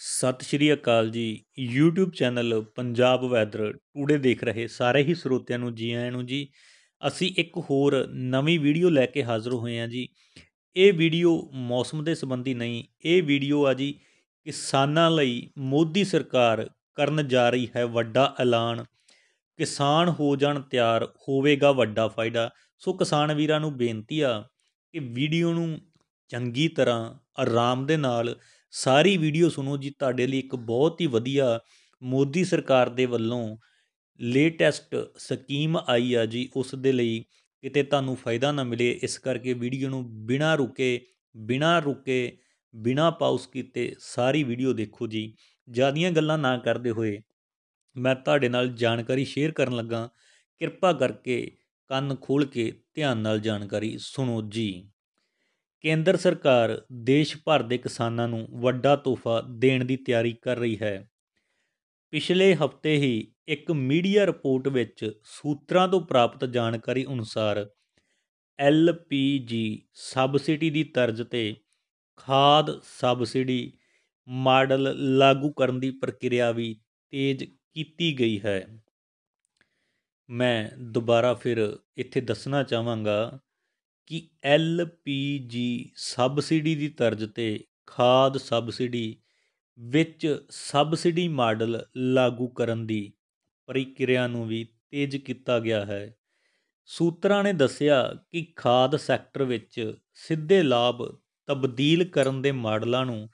ਸਤਿ ਸ਼੍ਰੀ ਅਕਾਲ ਜੀ YouTube channel Punjab weather today ਦੇਖ ਰਹੇ ਸਾਰੇ ਹੀ ਸਰੋਤਿਆਂ ਨੂੰ ਜੀ ਆਇਆਂ ਨੂੰ ਜੀ ਅਸੀਂ ਇੱਕ ਹੋਰ ਨਵੀਂ ਵੀਡੀਓ ਲੈ ਕੇ ਹਾਜ਼ਰ ਹੋਏ ਹਾਂ ਜੀ ਇਹ ਵੀਡੀਓ ਮੌਸਮ ਦੇ ਸੰਬੰਧੀ ਨਹੀਂ ਇਹ ਵੀਡੀਓ ਆ ਜੀ ਕਿਸਾਨਾਂ ਲਈ ਮੋਦੀ ਸਰਕਾਰ ਕਰਨ ਜਾ ਰਹੀ ਹੈ ਵੱਡਾ ਐਲਾਨ ਕਿਸਾਨ ਹੋ ਜਾਣ ਤਿਆਰ ਹੋਵੇਗਾ ਵੱਡਾ ਫਾਇਦਾ ਸੋ ਕਿਸਾਨ ਵੀਰਾਂ ਨੂੰ ਬੇਨਤੀ ਆ ਕਿ ਵੀਡੀਓ ਨੂੰ ਚੰਗੀ ਤਰ੍ਹਾਂ ਆਰਾਮ ਦੇ ਨਾਲ ਸਾਰੀ ਵੀਡੀਓ ਸੁਣੋ ਜੀ ਤੁਹਾਡੇ ਲਈ ਇੱਕ ਬਹੁਤ ਹੀ ਵਧੀਆ ਮੋਦੀ ਸਰਕਾਰ ਦੇ ਵੱਲੋਂ ਲੇਟੈਸਟ ਸਕੀਮ ਆਈ ਆ ਜੀ ਉਸ ਦੇ ਲਈ ਕਿਤੇ ਤੁਹਾਨੂੰ ਫਾਇਦਾ ਨਾ ਮਿਲੇ ਇਸ ਕਰਕੇ ਵੀਡੀਓ ਨੂੰ ਬਿਨਾ ਰੁਕੇ ਬਿਨਾ ਰੁਕੇ ਬਿਨਾ ਪਾਉਸ ਕੀਤੇ ਸਾਰੀ ਵੀਡੀਓ ਦੇਖੋ ਜੀ ਜਿਆਦੀਆਂ ਗੱਲਾਂ ਨਾ ਕਰਦੇ ਹੋਏ ਮੈਂ ਤੁਹਾਡੇ ਨਾਲ ਜਾਣਕਾਰੀ ਸ਼ੇਅਰ ਕਰਨ ਲੱਗਾ ਕਿਰਪਾ ਕਰਕੇ ਕੰਨ ਖੋਲ ਕੇ ਧਿਆਨ ਨਾਲ ਜਾਣਕਾਰੀ ਸੁਣੋ ਜੀ ਕੇਂਦਰ ਸਰਕਾਰ ਦੇਸ਼ ਭਰ ਦੇ ਕਿਸਾਨਾਂ ਨੂੰ ਵੱਡਾ ਤੋਹਫ਼ਾ ਦੇਣ ਦੀ ਤਿਆਰੀ ਕਰ ਰਹੀ ਹੈ ਪਿਛਲੇ ਹਫ਼ਤੇ ਹੀ ਇੱਕ ਮੀਡੀਆ ਰਿਪੋਰਟ ਵਿੱਚ ਸੂਤਰਾਂ ਤੋਂ ਪ੍ਰਾਪਤ ਜਾਣਕਾਰੀ ਅਨੁਸਾਰ ਐਲ ਪੀ ਜੀ ਸਬਸਿਡੀ ਦੀ ਤਰਜ਼ ਤੇ ਖਾਦ ਸਬਸਿਡੀ ਮਾਡਲ ਲਾਗੂ ਕਰਨ ਦੀ ਪ੍ਰਕਿਰਿਆ ਵੀ ਤੇਜ਼ ਕੀਤੀ ਗਈ ਹੈ ਮੈਂ ਦੁਬਾਰਾ ਫਿਰ ਇੱਥੇ ਦੱਸਣਾ ਚਾਹਾਂਗਾ ਕੀ ਐਲ ਪੀ ਜੀ ਸਬਸਿਡੀ ਦੀ ਤਰਜ਼ 'ਤੇ ਖਾਦ ਸਬਸਿਡੀ ਵਿੱਚ ਸਬਸਿਡੀ ਮਾਡਲ ਲਾਗੂ ਕਰਨ ਦੀ ਪ੍ਰਕਿਰਿਆ ਨੂੰ ਵੀ ਤੇਜ਼ ਕੀਤਾ ਗਿਆ ਹੈ ਸੂਤਰਾਂ ਨੇ ਦੱਸਿਆ ਕਿ ਖਾਦ ਸੈਕਟਰ ਵਿੱਚ ਸਿੱਧੇ ਲਾਭ ਤਬਦੀਲ ਕਰਨ ਦੇ ਮਾਡਲਾਂ ਨੂੰ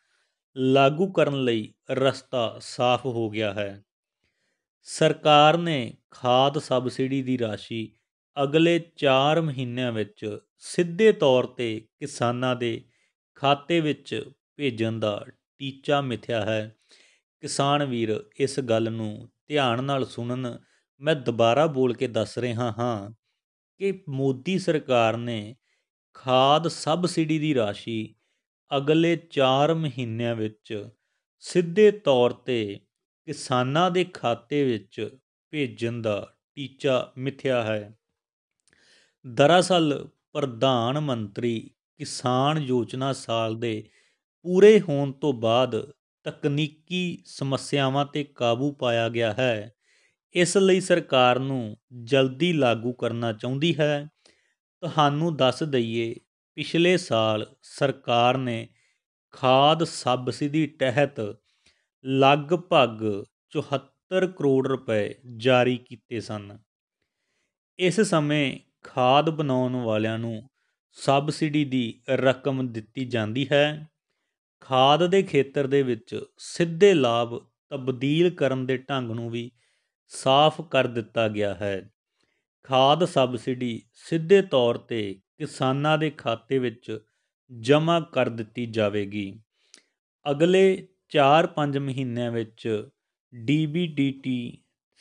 ਲਾਗੂ ਕਰਨ ਲਈ ਰਸਤਾ ਸਾਫ਼ ਹੋ ਗਿਆ ਹੈ ਸਰਕਾਰ ਨੇ ਖਾਦ ਸਬਸਿਡੀ ਦੀ ਰਾਸ਼ੀ ਅਗਲੇ 4 ਮਹੀਨਿਆਂ ਵਿੱਚ ਸਿੱਧੇ ਤੌਰ 'ਤੇ ਕਿਸਾਨਾਂ ਦੇ ਖਾਤੇ ਵਿੱਚ ਭੇਜਣ ਦਾ ਟੀਚਾ ਮਿਥਿਆ ਹੈ ਕਿਸਾਨ ਵੀਰ ਇਸ ਗੱਲ ਨੂੰ ਧਿਆਨ ਨਾਲ ਸੁਣਨ ਮੈਂ ਦੁਬਾਰਾ ਬੋਲ ਕੇ ਦੱਸ ਰਿਹਾ ਹਾਂ ਕਿ ਮੋਦੀ ਸਰਕਾਰ ਨੇ ਖਾਦ ਸਬਸਿਡੀ ਦੀ ਰਾਸ਼ੀ ਅਗਲੇ 4 ਮਹੀਨਿਆਂ ਵਿੱਚ ਸਿੱਧੇ ਤੌਰ ਤੇ ਕਿਸਾਨਾਂ ਦੇ ਖਾਤੇ ਵਿੱਚ ਭੇਜਣ ਦਾ ਟੀਚਾ ਮਿਥਿਆ ਹੈ ਦਰਅਸਲ ਪ੍ਰਧਾਨ ਮੰਤਰੀ ਕਿਸਾਨ ਯੋਜਨਾ ਸਾਲ ਦੇ ਪੂਰੇ ਹੋਣ ਤੋਂ ਬਾਅਦ ਤਕਨੀਕੀ ਸਮੱਸਿਆਵਾਂ 'ਤੇ ਕਾਬੂ ਪਾਇਆ ਗਿਆ ਹੈ ਇਸ ਲਈ ਸਰਕਾਰ ਨੂੰ ਜਲਦੀ ਲਾਗੂ ਕਰਨਾ ਚਾਹੁੰਦੀ ਹੈ ਤੁਹਾਨੂੰ ਦੱਸ ਦਈਏ ਪਿਛਲੇ ਸਾਲ ਸਰਕਾਰ ਨੇ ਖਾਦ ਸਬਸਿਡੀ ਤਹਿਤ ਲਗਭਗ 74 ਕਰੋੜ ਰੁਪਏ ਜਾਰੀ ਕੀਤੇ ਸਨ ਇਸ ਸਮੇਂ ਖਾਦ ਬਣਾਉਣ ਵਾਲਿਆਂ ਨੂੰ ਸਬਸਿਡੀ ਦੀ ਰਕਮ ਦਿੱਤੀ ਜਾਂਦੀ ਹੈ ਖਾਦ ਦੇ ਖੇਤਰ ਦੇ ਵਿੱਚ ਸਿੱਧੇ ਲਾਭ ਤਬਦੀਲ ਕਰਨ ਦੇ ਢੰਗ ਨੂੰ ਵੀ ਸਾਫ਼ ਕਰ ਦਿੱਤਾ ਗਿਆ ਹੈ ਖਾਦ ਸਬਸਿਡੀ ਸਿੱਧੇ ਤੌਰ ਤੇ ਕਿਸਾਨਾਂ ਦੇ ਖਾਤੇ ਵਿੱਚ ਜਮ੍ਹਾਂ ਕਰ ਦਿੱਤੀ ਜਾਵੇਗੀ ਅਗਲੇ 4-5 ਮਹੀਨਿਆਂ ਵਿੱਚ ਡੀਬੀਡੀਟੀ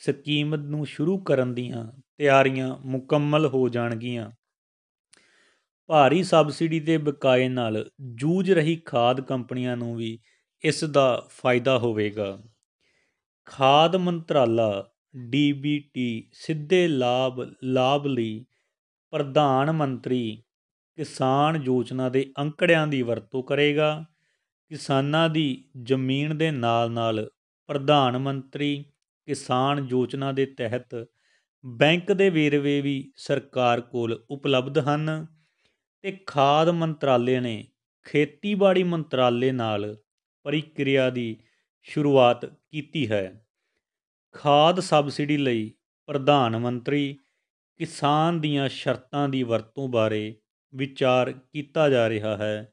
ਸਕੀਮ ਨੂੰ ਸ਼ੁਰੂ ਕਰਨ ਦੀਆਂ ਤਿਆਰੀਆਂ ਮੁਕੰਮਲ ਹੋ ਜਾਣਗੀਆਂ ਭਾਰੀ ਸਬਸਿਡੀ ਦੇ ਬਕਾਏ ਨਾਲ ਜੂਝ ਰਹੀ ਖਾਦ ਕੰਪਨੀਆਂ ਨੂੰ ਵੀ ਇਸ ਦਾ ਫਾਇਦਾ ਹੋਵੇਗਾ ਖਾਦ ਮੰਤਰਾਲਾ ਡੀਬੀਟੀ ਸਿੱਧੇ ਲਾਭ ਲਾਭ ਲਈ ਪ੍ਰਧਾਨ ਮੰਤਰੀ ਕਿਸਾਨ ਯੋਜਨਾ ਦੇ ਅੰਕੜਿਆਂ ਦੀ ਵਰਤੋਂ ਕਰੇਗਾ ਕਿਸਾਨਾਂ ਦੀ ਜ਼ਮੀਨ ਦੇ ਨਾਲ-ਨਾਲ ਪ੍ਰਧਾਨ ਮੰਤਰੀ ਕਿਸਾਨ ਯੋਜਨਾ ਦੇ ਤਹਿਤ ਬੈਂਕ ਦੇ ਵੇਰਵੇ ਵੀ ਸਰਕਾਰ ਕੋਲ ਉਪਲਬਧ ਹਨ ਤੇ ਖਾਦ ਮੰਤਰਾਲੇ ਨੇ ਖੇਤੀਬਾੜੀ ਮੰਤਰਾਲੇ ਨਾਲ ਪ੍ਰਕਿਰਿਆ ਦੀ ਸ਼ੁਰੂਆਤ ਕੀਤੀ ਹੈ ਖਾਦ ਸਬਸਿਡੀ ਲਈ ਪ੍ਰਧਾਨ ਮੰਤਰੀ ਕਿਸਾਨ ਦੀਆਂ ਸ਼ਰਤਾਂ ਦੀ ਵਰਤੋਂ ਬਾਰੇ ਵਿਚਾਰ ਕੀਤਾ ਜਾ ਰਿਹਾ ਹੈ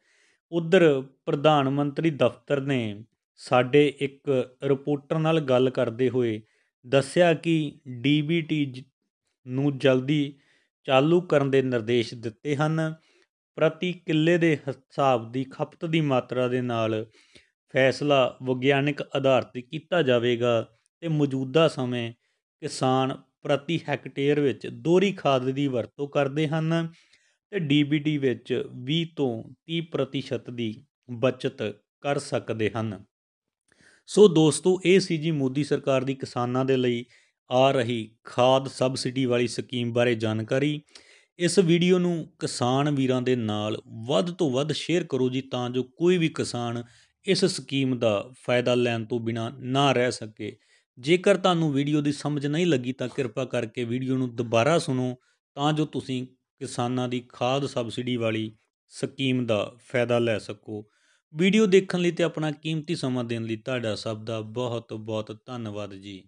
ਉਧਰ ਪ੍ਰਧਾਨ ਮੰਤਰੀ ਦਫ਼ਤਰ ਨੇ ਸਾਡੇ ਇੱਕ ਰਿਪੋਰਟਰ ਨਾਲ ਗੱਲ ਕਰਦੇ ਹੋਏ ਦੱਸਿਆ ਕਿ ਡੀਬੀਟੀ ਨੂੰ ਜਲਦੀ ਚਾਲੂ ਕਰਨ ਦੇ ਨਿਰਦੇਸ਼ ਦਿੱਤੇ ਹਨ ਪ੍ਰਤੀ ਕਿੱਲੇ ਦੇ ਹਿਸਾਬ ਦੀ ਖਪਤ ਦੀ ਮਾਤਰਾ ਦੇ ਨਾਲ ਫੈਸਲਾ ਵਿਗਿਆਨਿਕ ਆਧਾਰ 'ਤੇ ਕੀਤਾ ਜਾਵੇਗਾ ਤੇ ਮੌਜੂਦਾ ਸਮੇਂ ਕਿਸਾਨ ਪ੍ਰਤੀ ਹੈਕਟੇਅਰ ਵਿੱਚ ਦੋਰੀ ਖਾਦ ਦੀ ਵਰਤੋਂ ਕਰਦੇ ਹਨ ਤੇ ਡੀਬੀਟੀ ਵਿੱਚ 20 ਤੋਂ 30% ਦੀ ਬਚਤ ਕਰ ਸਕਦੇ ਹਨ ਸੋ ਦੋਸਤੋ ਇਹ ਸੀ ਜੀ ਮੋਦੀ ਸਰਕਾਰ ਦੀ ਕਿਸਾਨਾਂ ਦੇ ਲਈ ਆ ਰਹੀ ਖਾਦ ਸਬਸਿਡੀ ਵਾਲੀ ਸਕੀਮ ਬਾਰੇ ਜਾਣਕਾਰੀ ਇਸ ਵੀਡੀਓ ਨੂੰ ਕਿਸਾਨ ਵੀਰਾਂ ਦੇ ਨਾਲ ਵੱਧ ਤੋਂ ਵੱਧ ਸ਼ੇਅਰ ਕਰੋ ਜੀ ਤਾਂ ਜੋ ਕੋਈ ਵੀ ਕਿਸਾਨ ਇਸ ਸਕੀਮ ਦਾ ਫਾਇਦਾ ਲੈਣ ਤੋਂ ਬਿਨਾ ਨਾ ਰਹਿ ਸਕੇ ਜੇਕਰ ਤੁਹਾਨੂੰ ਵੀਡੀਓ ਦੀ ਸਮਝ ਨਹੀਂ ਲੱਗੀ ਤਾਂ ਕਿਰਪਾ ਕਰਕੇ ਵੀਡੀਓ ਨੂੰ ਦੁਬਾਰਾ ਸੁਣੋ ਤਾਂ ਜੋ ਤੁਸੀਂ ਕਿਸਾਨਾਂ ਦੀ ਖਾਦ ਸਬਸਿਡੀ ਵਾਲੀ ਸਕੀਮ ਦਾ ਫਾਇਦਾ ਲੈ ਸਕੋ ਵੀਡੀਓ ਦੇਖਣ ਲਈ ਤੇ ਆਪਣਾ ਕੀਮਤੀ ਸਮਾਂ ਦੇਣ ਲਈ ਤੁਹਾਡਾ ਸਭ ਦਾ ਬਹੁਤ ਬਹੁਤ ਧੰਨਵਾਦ ਜੀ